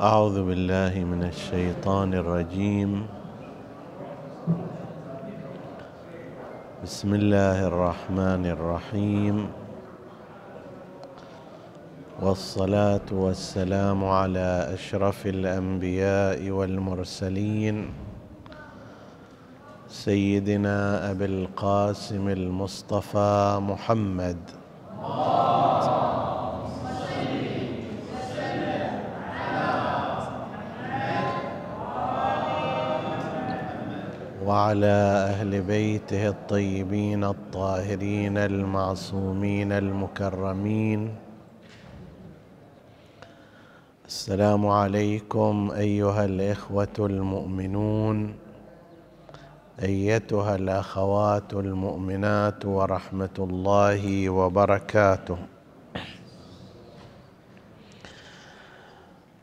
أعوذ بالله من الشيطان الرجيم بسم الله الرحمن الرحيم والصلاة والسلام على أشرف الأنبياء والمرسلين سيدنا أبي القاسم المصطفى محمد وعلى اهل بيته الطيبين الطاهرين المعصومين المكرمين السلام عليكم ايها الاخوه المؤمنون ايتها الاخوات المؤمنات ورحمه الله وبركاته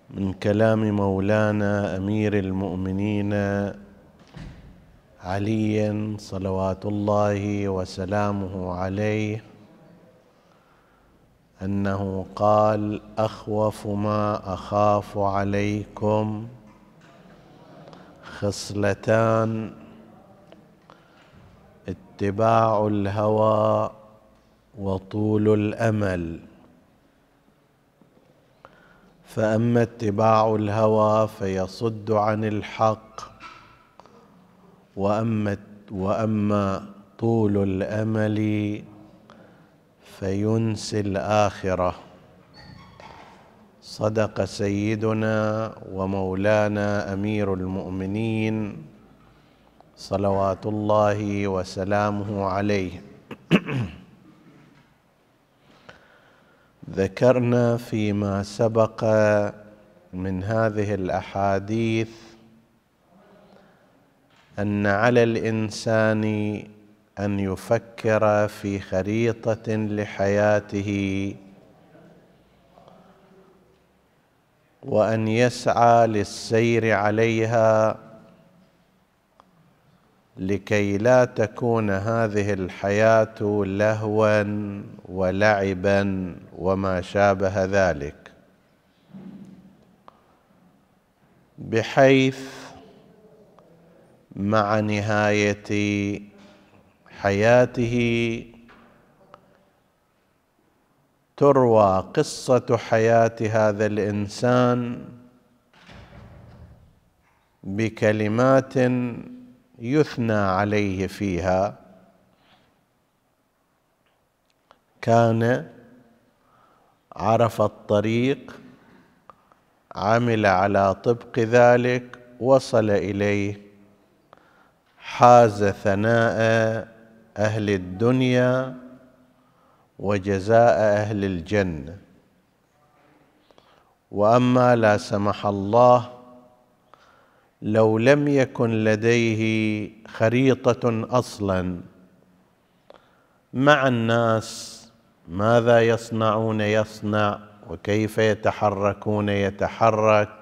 من كلام مولانا امير المؤمنين علي صلوات الله وسلامه عليه انه قال اخوف ما اخاف عليكم خصلتان اتباع الهوى وطول الامل فاما اتباع الهوى فيصد عن الحق واما واما طول الامل فينسي الاخره صدق سيدنا ومولانا امير المؤمنين صلوات الله وسلامه عليه ذكرنا فيما سبق من هذه الاحاديث ان على الانسان ان يفكر في خريطه لحياته وان يسعى للسير عليها لكي لا تكون هذه الحياه لهوا ولعبا وما شابه ذلك بحيث مع نهايه حياته تروى قصه حياه هذا الانسان بكلمات يثنى عليه فيها كان عرف الطريق عمل على طبق ذلك وصل اليه حاز ثناء اهل الدنيا وجزاء اهل الجنه واما لا سمح الله لو لم يكن لديه خريطه اصلا مع الناس ماذا يصنعون يصنع وكيف يتحركون يتحرك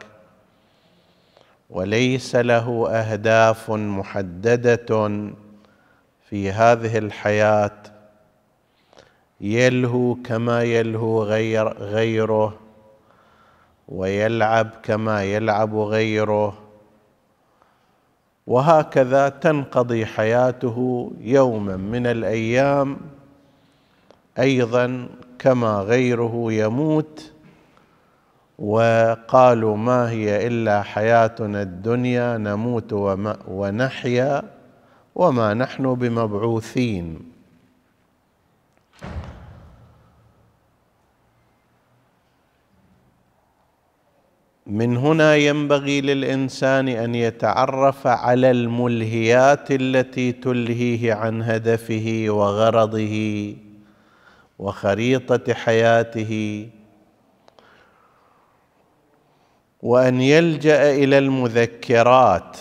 وليس له اهداف محدده في هذه الحياه يلهو كما يلهو غير غيره ويلعب كما يلعب غيره وهكذا تنقضي حياته يوما من الايام ايضا كما غيره يموت وقالوا ما هي الا حياتنا الدنيا نموت ونحيا وما نحن بمبعوثين من هنا ينبغي للانسان ان يتعرف على الملهيات التي تلهيه عن هدفه وغرضه وخريطه حياته وان يلجا الى المذكرات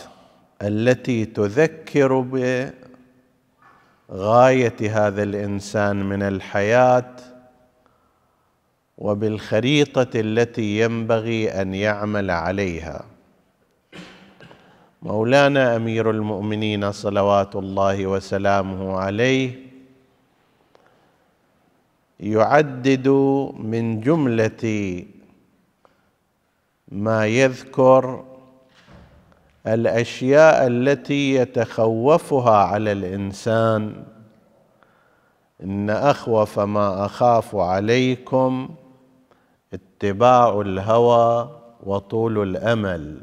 التي تذكر بغايه هذا الانسان من الحياه وبالخريطه التي ينبغي ان يعمل عليها مولانا امير المؤمنين صلوات الله وسلامه عليه يعدد من جمله ما يذكر الاشياء التي يتخوفها على الانسان ان اخوف ما اخاف عليكم اتباع الهوى وطول الامل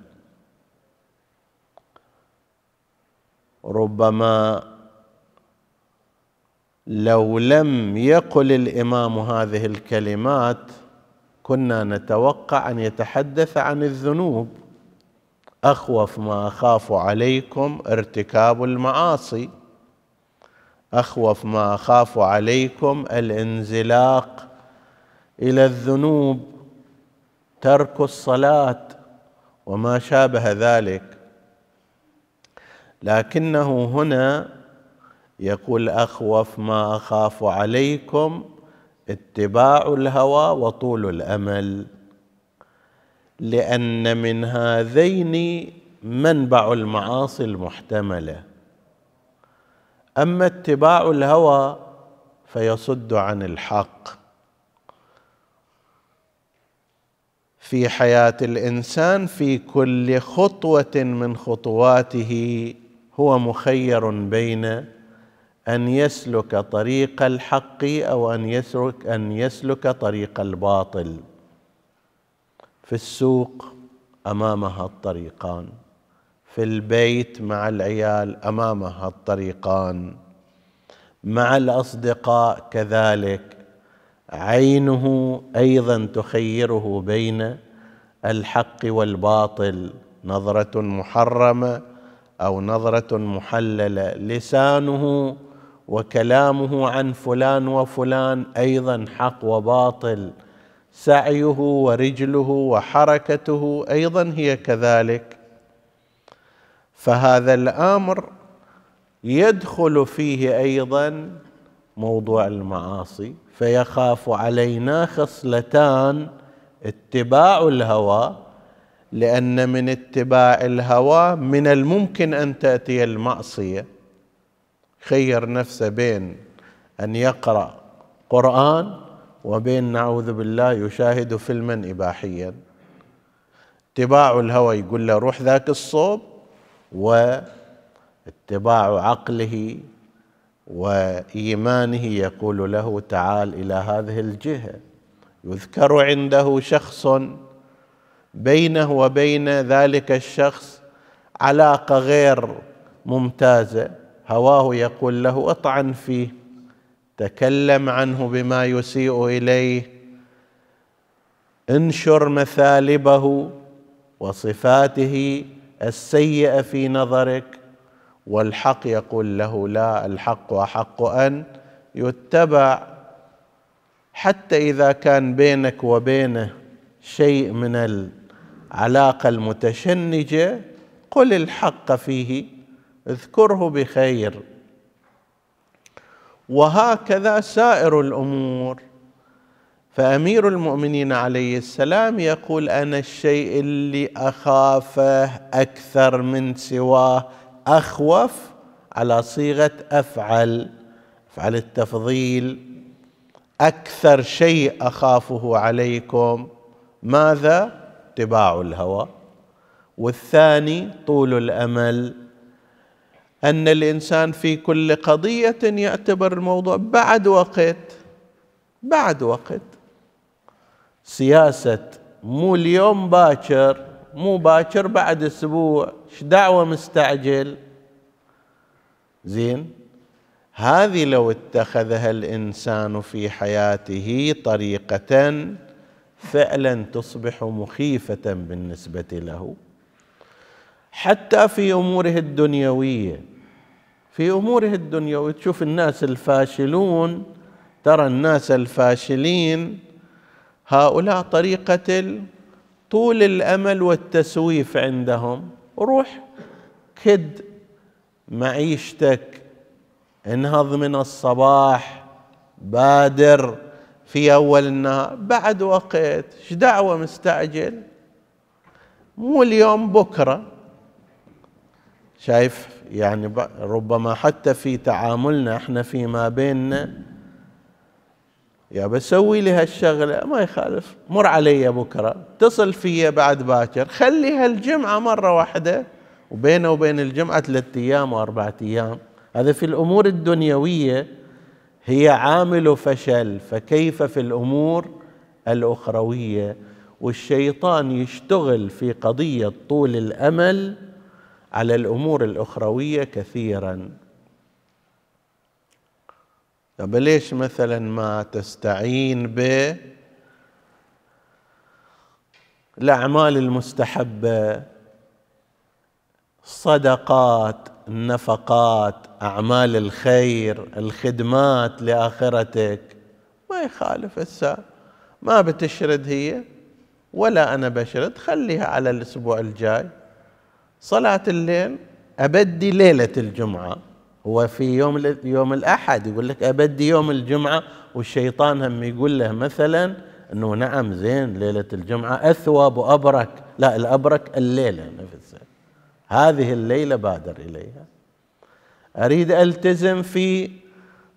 ربما لو لم يقل الامام هذه الكلمات كنا نتوقع ان يتحدث عن الذنوب اخوف ما اخاف عليكم ارتكاب المعاصي اخوف ما اخاف عليكم الانزلاق الى الذنوب ترك الصلاه وما شابه ذلك لكنه هنا يقول اخوف ما اخاف عليكم اتباع الهوى وطول الامل لان من هذين منبع المعاصي المحتمله اما اتباع الهوى فيصد عن الحق في حياه الانسان في كل خطوه من خطواته هو مخير بين ان يسلك طريق الحق او ان يسلك ان يسلك طريق الباطل في السوق امامها الطريقان في البيت مع العيال امامها الطريقان مع الاصدقاء كذلك عينه ايضا تخيره بين الحق والباطل نظره محرمه او نظره محلله لسانه وكلامه عن فلان وفلان ايضا حق وباطل سعيه ورجله وحركته ايضا هي كذلك فهذا الامر يدخل فيه ايضا موضوع المعاصي فيخاف علينا خصلتان اتباع الهوى لان من اتباع الهوى من الممكن ان تاتي المعصيه خير نفسه بين أن يقرأ قرآن وبين نعوذ بالله يشاهد فيلما إباحيا اتباع الهوى يقول له روح ذاك الصوب واتباع عقله وإيمانه يقول له تعال إلى هذه الجهة يذكر عنده شخص بينه وبين ذلك الشخص علاقة غير ممتازة هواه يقول له اطعن فيه تكلم عنه بما يسيء اليه انشر مثالبه وصفاته السيئه في نظرك والحق يقول له لا الحق احق ان يتبع حتى اذا كان بينك وبينه شيء من العلاقه المتشنجه قل الحق فيه اذكره بخير وهكذا سائر الامور فامير المؤمنين عليه السلام يقول انا الشيء اللي اخافه اكثر من سواه اخوف على صيغه افعل افعل التفضيل اكثر شيء اخافه عليكم ماذا اتباع الهوى والثاني طول الامل ان الانسان في كل قضيه يعتبر الموضوع بعد وقت بعد وقت سياسه مو اليوم باكر مو باكر بعد اسبوع ايش دعوه مستعجل زين هذه لو اتخذها الانسان في حياته طريقه فعلا تصبح مخيفه بالنسبه له حتى في اموره الدنيويه في اموره الدنيويه تشوف الناس الفاشلون ترى الناس الفاشلين هؤلاء طريقه طول الامل والتسويف عندهم روح كد معيشتك انهض من الصباح بادر في اول النهار بعد وقت ايش دعوه مستعجل مو اليوم بكره شايف يعني ربما حتى في تعاملنا احنا فيما بيننا يا بسوي لي هالشغلة ما يخالف مر علي بكرة اتصل فيا بعد باكر خلي هالجمعة مرة واحدة وبينه وبين الجمعة ثلاثة أيام وأربعة أيام هذا في الأمور الدنيوية هي عامل فشل فكيف في الأمور الأخروية والشيطان يشتغل في قضية طول الأمل على الامور الاخرويه كثيرا طب ليش مثلا ما تستعين ب الاعمال المستحبه الصدقات النفقات اعمال الخير الخدمات لاخرتك ما يخالف هسه ما بتشرد هي ولا انا بشرد خليها على الاسبوع الجاي صلاة الليل أبدي ليلة الجمعة هو في يوم يوم الأحد يقول لك أبدي يوم الجمعة والشيطان هم يقول له مثلا أنه نعم زين ليلة الجمعة أثواب وأبرك لا الأبرك الليلة نفسها هذه الليلة بادر إليها أريد ألتزم في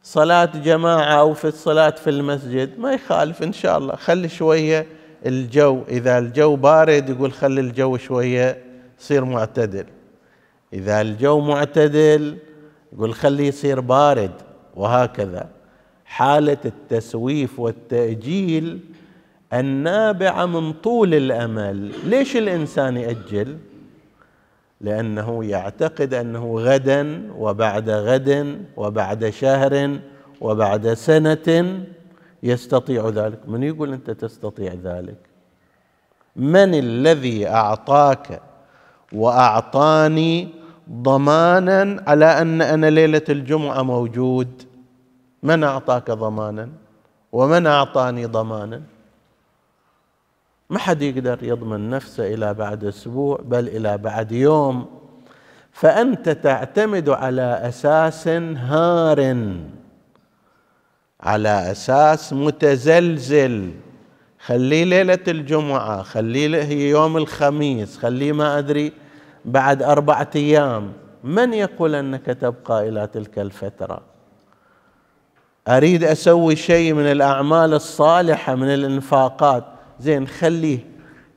صلاة جماعة أو في الصلاة في المسجد ما يخالف إن شاء الله خلي شوية الجو إذا الجو بارد يقول خلي الجو شوية يصير معتدل إذا الجو معتدل يقول خليه يصير بارد وهكذا حالة التسويف والتأجيل النابعة من طول الأمل ليش الإنسان يأجل؟ لأنه يعتقد أنه غدا وبعد غد وبعد شهر وبعد سنة يستطيع ذلك من يقول أنت تستطيع ذلك من الذي أعطاك واعطاني ضمانا على ان انا ليله الجمعه موجود من اعطاك ضمانا ومن اعطاني ضمانا ما حد يقدر يضمن نفسه الى بعد اسبوع بل الى بعد يوم فانت تعتمد على اساس هار على اساس متزلزل خليه ليلة الجمعة خليه هي يوم الخميس خليه ما أدري بعد أربعة أيام من يقول أنك تبقى إلى تلك الفترة أريد أسوي شيء من الأعمال الصالحة من الإنفاقات زين خليه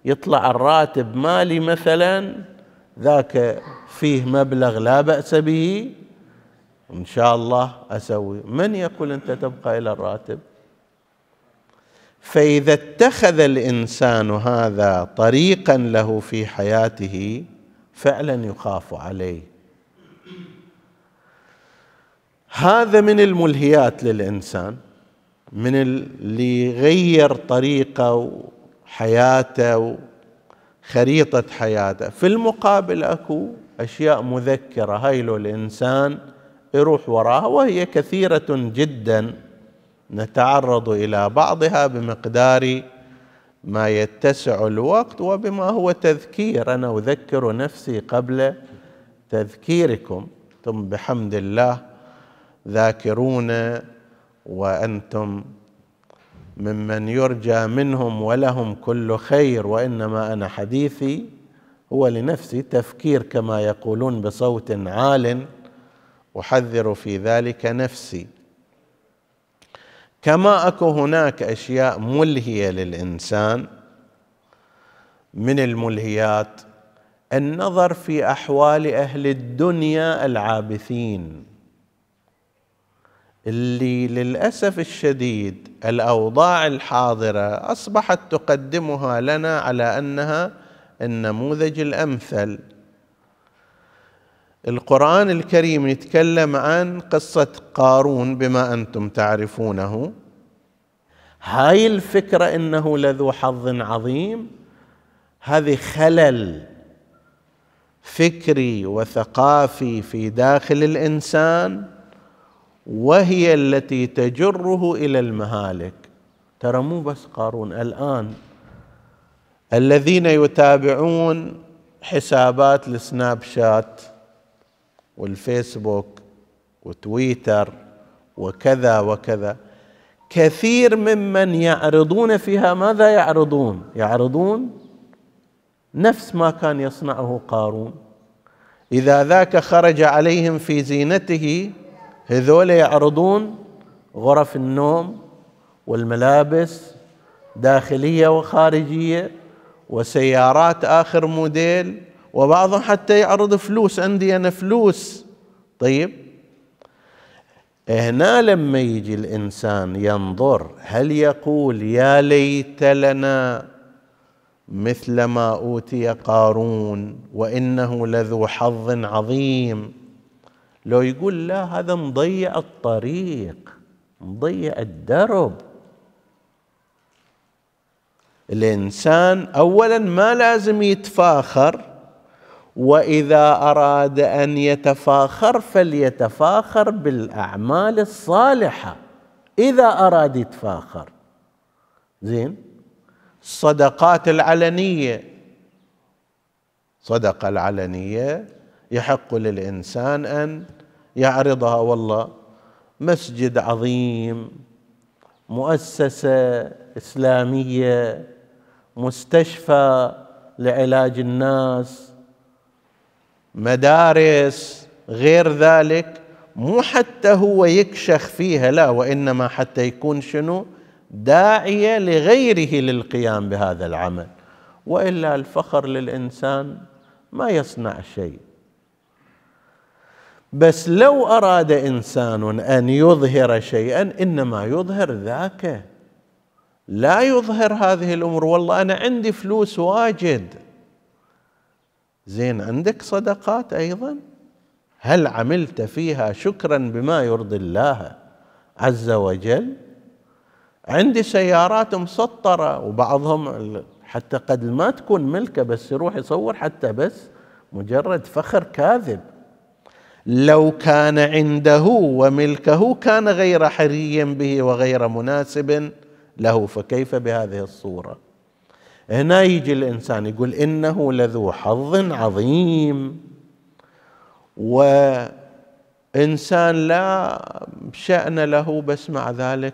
يطلع الراتب مالي مثلا ذاك فيه مبلغ لا بأس به إن شاء الله أسوي من يقول أنت تبقى إلى الراتب فاذا اتخذ الانسان هذا طريقا له في حياته فعلا يخاف عليه هذا من الملهيات للانسان من اللي يغير طريقه وحياته وخريطه حياته في المقابل اكو اشياء مذكره هاي لو الانسان يروح وراها وهي كثيره جدا نتعرض الى بعضها بمقدار ما يتسع الوقت وبما هو تذكير انا اذكر نفسي قبل تذكيركم انتم بحمد الله ذاكرون وانتم ممن يرجى منهم ولهم كل خير وانما انا حديثي هو لنفسي تفكير كما يقولون بصوت عال احذر في ذلك نفسي كما اكو هناك اشياء ملهيه للانسان من الملهيات النظر في احوال اهل الدنيا العابثين اللي للاسف الشديد الاوضاع الحاضره اصبحت تقدمها لنا على انها النموذج الامثل القرآن الكريم يتكلم عن قصة قارون بما أنتم تعرفونه هاي الفكرة إنه لذو حظ عظيم هذه خلل فكري وثقافي في داخل الإنسان وهي التي تجره إلى المهالك ترى مو بس قارون الآن الذين يتابعون حسابات السناب شات والفيسبوك وتويتر وكذا وكذا كثير ممن يعرضون فيها ماذا يعرضون؟ يعرضون نفس ما كان يصنعه قارون اذا ذاك خرج عليهم في زينته هذول يعرضون غرف النوم والملابس داخليه وخارجيه وسيارات اخر موديل وبعضهم حتى يعرض فلوس عندي أنا فلوس طيب هنا لما يجي الإنسان ينظر هل يقول يا ليت لنا مثل ما أوتي قارون وإنه لذو حظ عظيم لو يقول لا هذا مضيع الطريق مضيع الدرب الانسان اولا ما لازم يتفاخر واذا اراد ان يتفاخر فليتفاخر بالاعمال الصالحه اذا اراد يتفاخر زين الصدقات العلنيه صدقه العلنيه يحق للانسان ان يعرضها والله مسجد عظيم مؤسسه اسلاميه مستشفى لعلاج الناس مدارس غير ذلك مو حتى هو يكشخ فيها لا وانما حتى يكون شنو داعيه لغيره للقيام بهذا العمل والا الفخر للانسان ما يصنع شيء بس لو اراد انسان ان يظهر شيئا انما يظهر ذاك لا يظهر هذه الامور والله انا عندي فلوس واجد زين عندك صدقات ايضا هل عملت فيها شكرا بما يرضي الله عز وجل عندي سيارات مسطره وبعضهم حتى قد ما تكون ملكه بس يروح يصور حتى بس مجرد فخر كاذب لو كان عنده وملكه كان غير حري به وغير مناسب له فكيف بهذه الصوره هنا يجي الانسان يقول انه لذو حظ عظيم وانسان لا شان له بس مع ذلك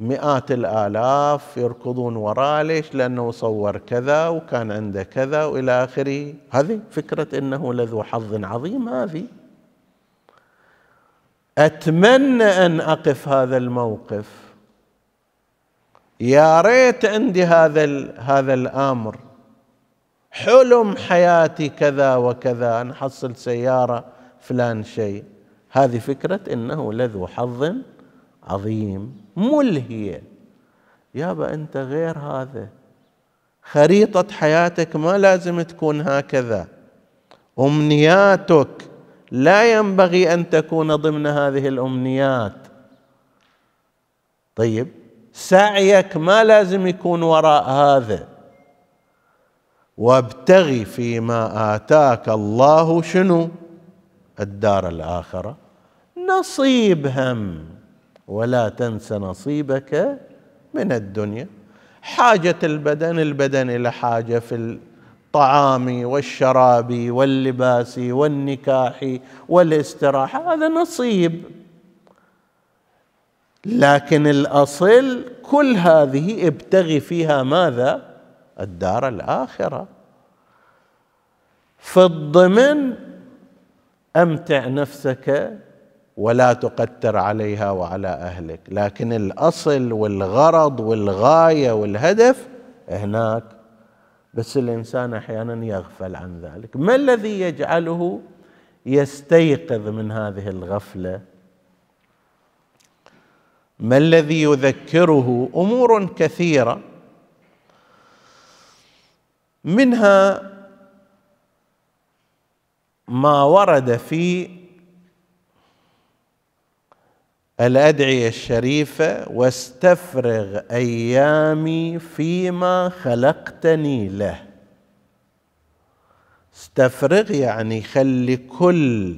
مئات الالاف يركضون وراه ليش؟ لانه صور كذا وكان عنده كذا والى اخره، هذه فكره انه لذو حظ عظيم هذه. اتمنى ان اقف هذا الموقف يا ريت عندي هذا هذا الامر حلم حياتي كذا وكذا احصل سياره فلان شيء هذه فكره انه لذو حظ عظيم ملهيه يابا انت غير هذا خريطه حياتك ما لازم تكون هكذا امنياتك لا ينبغي ان تكون ضمن هذه الامنيات طيب سعيك ما لازم يكون وراء هذا وابتغي فيما آتاك الله شنو الدار الآخرة نصيب هم ولا تنس نصيبك من الدنيا حاجة البدن البدن إلى حاجة في الطعام والشراب واللباس والنكاح والاستراحة هذا نصيب لكن الاصل كل هذه ابتغي فيها ماذا الدار الاخره في الضمن امتع نفسك ولا تقتر عليها وعلى اهلك لكن الاصل والغرض والغايه والهدف هناك بس الانسان احيانا يغفل عن ذلك ما الذي يجعله يستيقظ من هذه الغفله ما الذي يذكره امور كثيره منها ما ورد في الادعيه الشريفه واستفرغ ايامي فيما خلقتني له استفرغ يعني خلي كل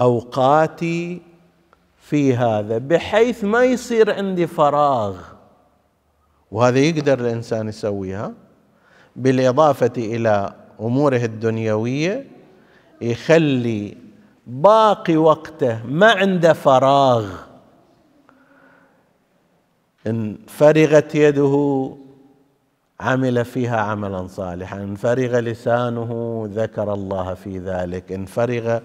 اوقاتي في هذا بحيث ما يصير عندي فراغ وهذا يقدر الانسان يسويها بالاضافه الى اموره الدنيويه يخلي باقي وقته ما عنده فراغ ان فرغت يده عمل فيها عملا صالحا ان فرغ لسانه ذكر الله في ذلك ان فرغ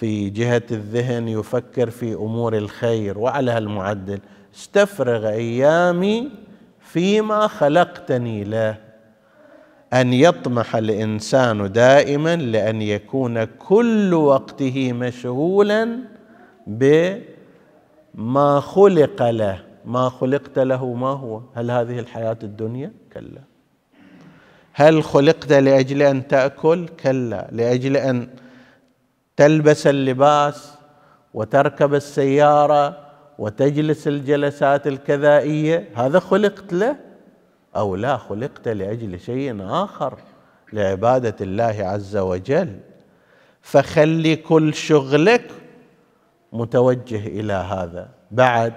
في جهة الذهن يفكر في أمور الخير وعلى هالمعدل استفرغ أيامي فيما خلقتني له أن يطمح الإنسان دائما لأن يكون كل وقته مشغولا بما خلق له ما خلقت له ما هو هل هذه الحياة الدنيا كلا هل خلقت لأجل أن تأكل كلا لأجل أن تلبس اللباس وتركب السياره وتجلس الجلسات الكذائيه هذا خلقت له او لا خلقت لاجل شيء اخر لعباده الله عز وجل فخلي كل شغلك متوجه الى هذا بعد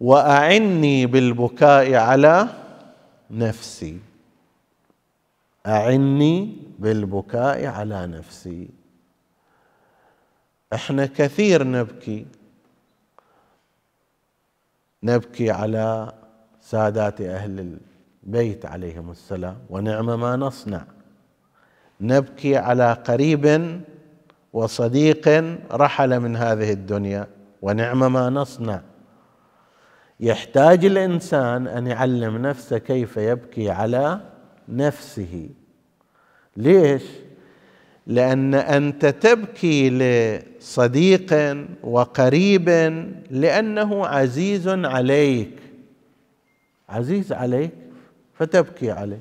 واعني بالبكاء على نفسي اعني بالبكاء على نفسي احنا كثير نبكي نبكي على سادات اهل البيت عليهم السلام ونعم ما نصنع نبكي على قريب وصديق رحل من هذه الدنيا ونعم ما نصنع يحتاج الانسان ان يعلم نفسه كيف يبكي على نفسه ليش لان انت تبكي لصديق وقريب لانه عزيز عليك عزيز عليك فتبكي عليه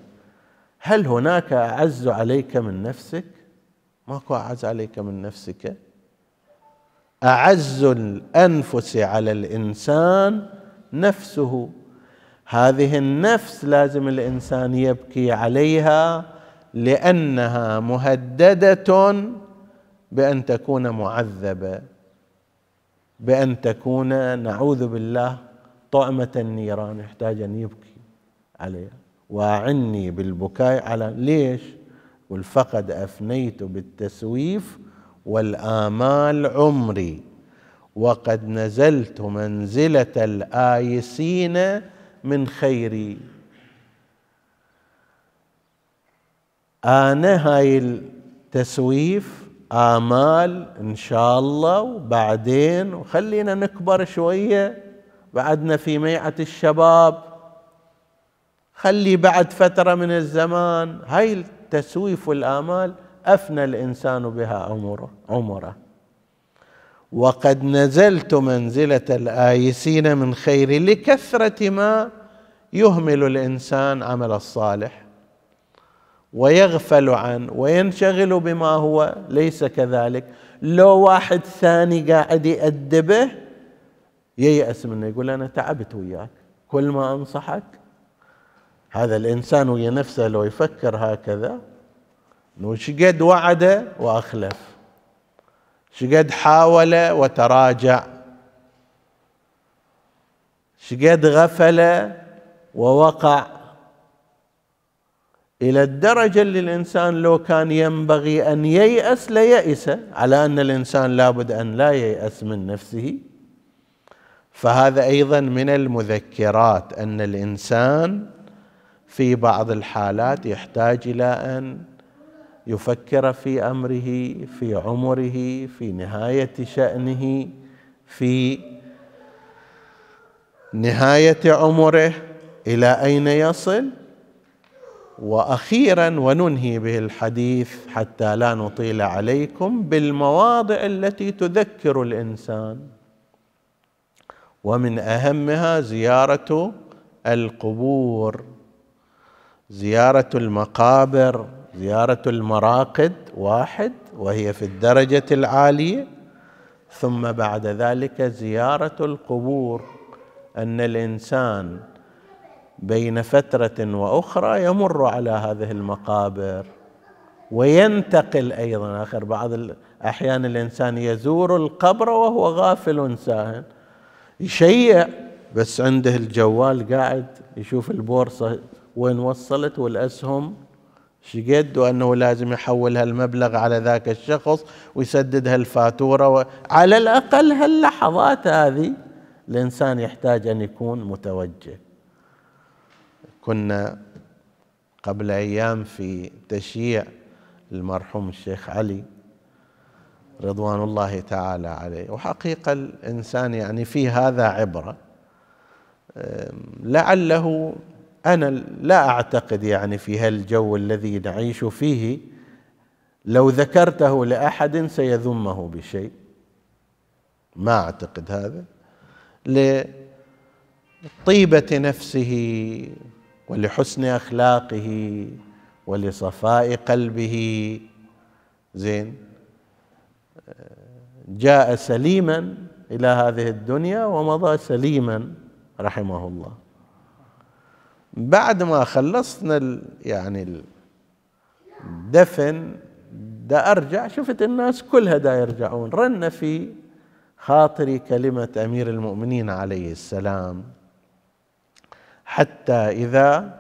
هل هناك اعز عليك من نفسك ماكو اعز عليك من نفسك اعز الانفس على الانسان نفسه هذه النفس لازم الانسان يبكي عليها لانها مهدده بان تكون معذبه بان تكون نعوذ بالله طعمه النيران يحتاج ان يبكي عليها واعني بالبكاء على ليش والفقد افنيت بالتسويف والامال عمري وقد نزلت منزله الايسين من خيري أنا هاي التسويف آمال إن شاء الله وبعدين وخلينا نكبر شوية بعدنا في ميعة الشباب خلي بعد فترة من الزمان هاي التسويف والآمال أفنى الإنسان بها عمره عمره وقد نزلت منزله الايسين من خير لكثره ما يهمل الانسان عمل الصالح ويغفل عن وينشغل بما هو ليس كذلك لو واحد ثاني قاعد يأدبه ييأس منه يقول أنا تعبت وياك كل ما أنصحك هذا الإنسان ويا نفسه لو يفكر هكذا نوش قد وعده وأخلف شقد حاول وتراجع شقد غفل ووقع الى الدرجه اللي الانسان لو كان ينبغي ان ييأس ليأس على ان الانسان لابد ان لا ييأس من نفسه فهذا ايضا من المذكرات ان الانسان في بعض الحالات يحتاج الى ان يفكر في امره في عمره في نهايه شانه في نهايه عمره الى اين يصل واخيرا وننهي به الحديث حتى لا نطيل عليكم بالمواضع التي تذكر الانسان ومن اهمها زياره القبور زياره المقابر زيارة المراقد واحد وهي في الدرجة العالية ثم بعد ذلك زيارة القبور أن الإنسان بين فترة وأخرى يمر على هذه المقابر وينتقل أيضا آخر بعض الأحيان الإنسان يزور القبر وهو غافل ساهن يشيع بس عنده الجوال قاعد يشوف البورصة وين وصلت والأسهم شقد وأنه لازم يحول هالمبلغ على ذاك الشخص ويسدد هالفاتورة على الأقل هاللحظات هذه الإنسان يحتاج أن يكون متوجه كنا قبل أيام في تشييع المرحوم الشيخ علي رضوان الله تعالى عليه وحقيقة الإنسان يعني في هذا عبرة لعله انا لا اعتقد يعني في هالجو الذي نعيش فيه لو ذكرته لاحد سيذمه بشيء ما اعتقد هذا لطيبه نفسه ولحسن اخلاقه ولصفاء قلبه زين جاء سليما الى هذه الدنيا ومضى سليما رحمه الله بعد ما خلصنا يعني الدفن دا ارجع شفت الناس كلها دا يرجعون رن في خاطري كلمه امير المؤمنين عليه السلام حتى اذا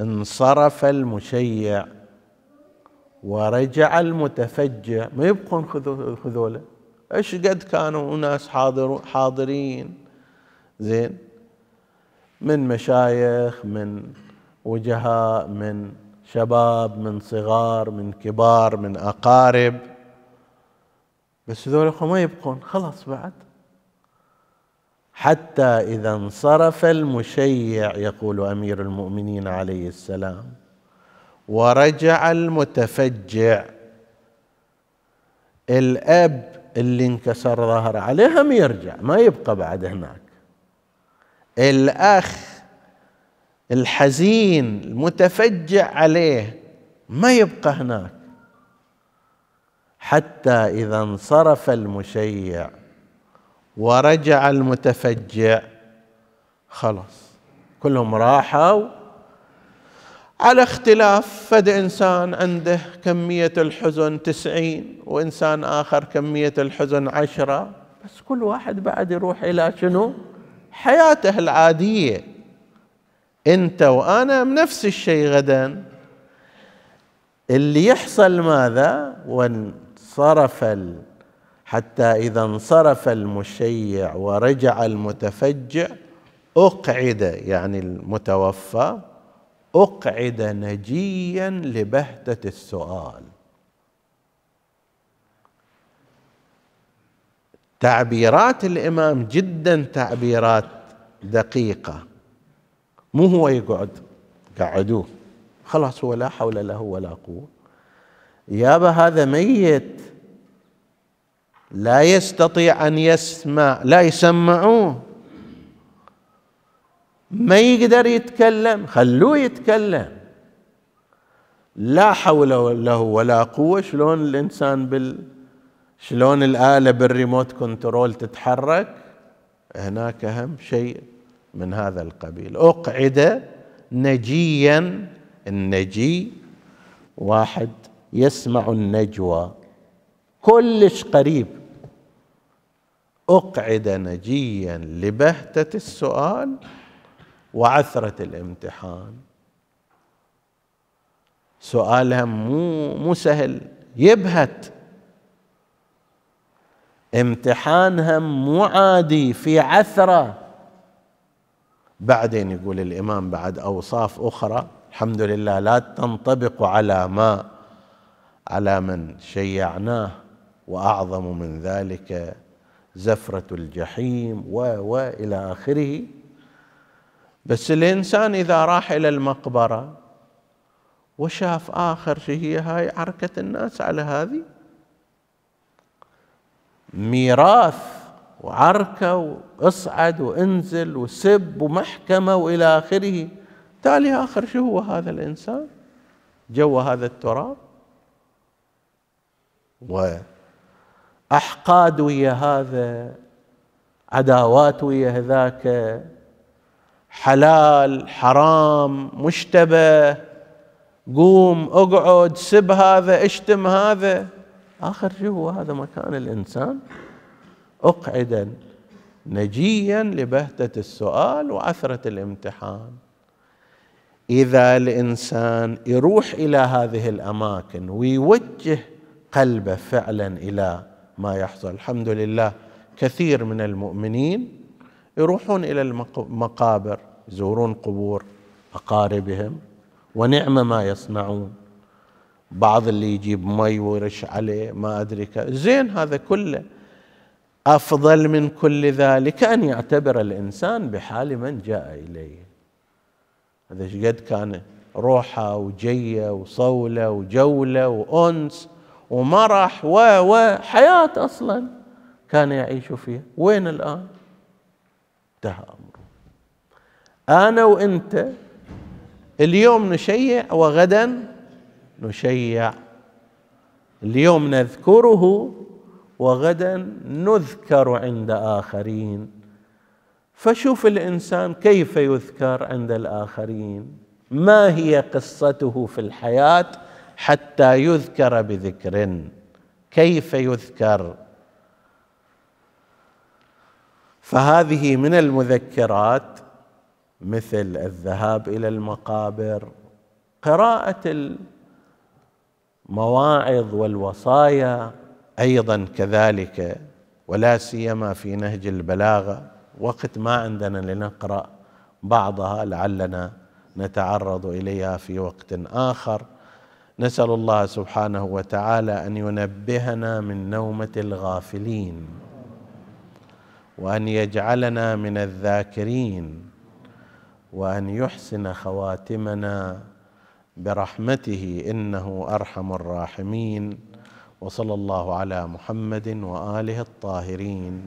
انصرف المشيع ورجع المتفجع ما يبقون خذوله ايش قد كانوا ناس حاضر حاضرين زين من مشايخ من وجهاء من شباب من صغار من كبار من أقارب بس ذول ما يبقون خلاص بعد حتى إذا انصرف المشيع يقول أمير المؤمنين عليه السلام ورجع المتفجع الأب اللي انكسر ظهره عليه هم يرجع ما يبقى بعد هناك الاخ الحزين المتفجع عليه ما يبقى هناك حتى اذا انصرف المشيع ورجع المتفجع خلاص كلهم راحوا على اختلاف فد إنسان عنده كمية الحزن تسعين وإنسان آخر كمية الحزن عشرة بس كل واحد بعد يروح إلى شنو حياته العاديه انت وانا نفس الشيء غدا اللي يحصل ماذا وانصرف حتى اذا انصرف المشيع ورجع المتفجع اقعد يعني المتوفى اقعد نجيا لبهته السؤال تعبيرات الامام جدا تعبيرات دقيقه مو هو يقعد قعدوه خلاص هو لا حول له ولا قوه يابا هذا ميت لا يستطيع ان يسمع لا يسمعوه ما يقدر يتكلم خلوه يتكلم لا حول له ولا قوه شلون الانسان بال شلون الآلة بالريموت كنترول تتحرك هناك أهم شيء من هذا القبيل أقعد نجيا النجي واحد يسمع النجوى كلش قريب أقعد نجيا لبهتة السؤال وعثرة الامتحان سؤالها مو مو سهل يبهت امتحانها مو عادي في عثره بعدين يقول الامام بعد اوصاف اخرى الحمد لله لا تنطبق على ما على من شيعناه واعظم من ذلك زفره الجحيم و والى اخره بس الانسان اذا راح الى المقبره وشاف اخر شيء هي هاي عركه الناس على هذه ميراث وعركة واصعد وانزل وسب ومحكمة وإلى آخره تالي آخر شو هو هذا الإنسان جو هذا التراب وأحقاد ويا هذا عداوات ويا هذاك حلال حرام مشتبه قوم اقعد سب هذا اشتم هذا آخر شيء هو هذا مكان الإنسان أقعدا نجيا لبهتة السؤال وعثرة الامتحان إذا الإنسان يروح إلى هذه الأماكن ويوجه قلبه فعلا إلى ما يحصل الحمد لله كثير من المؤمنين يروحون إلى المقابر يزورون قبور أقاربهم ونعم ما يصنعون بعض اللي يجيب مي ويرش عليه ما أدري زين هذا كله أفضل من كل ذلك أن يعتبر الإنسان بحال من جاء إليه هذا شقد كان روحه وجية وصولة وجولة وأنس ومرح و وحياة أصلا كان يعيش فيها وين الآن انتهى أمره أنا وأنت اليوم نشيع وغدا نشيع اليوم نذكره وغدا نذكر عند اخرين فشوف الانسان كيف يذكر عند الاخرين ما هي قصته في الحياه حتى يذكر بذكر كيف يذكر فهذه من المذكرات مثل الذهاب الى المقابر قراءه المواعظ والوصايا ايضا كذلك ولا سيما في نهج البلاغه وقت ما عندنا لنقرا بعضها لعلنا نتعرض اليها في وقت اخر نسال الله سبحانه وتعالى ان ينبهنا من نومه الغافلين وان يجعلنا من الذاكرين وان يحسن خواتمنا برحمته انه ارحم الراحمين وصلى الله على محمد واله الطاهرين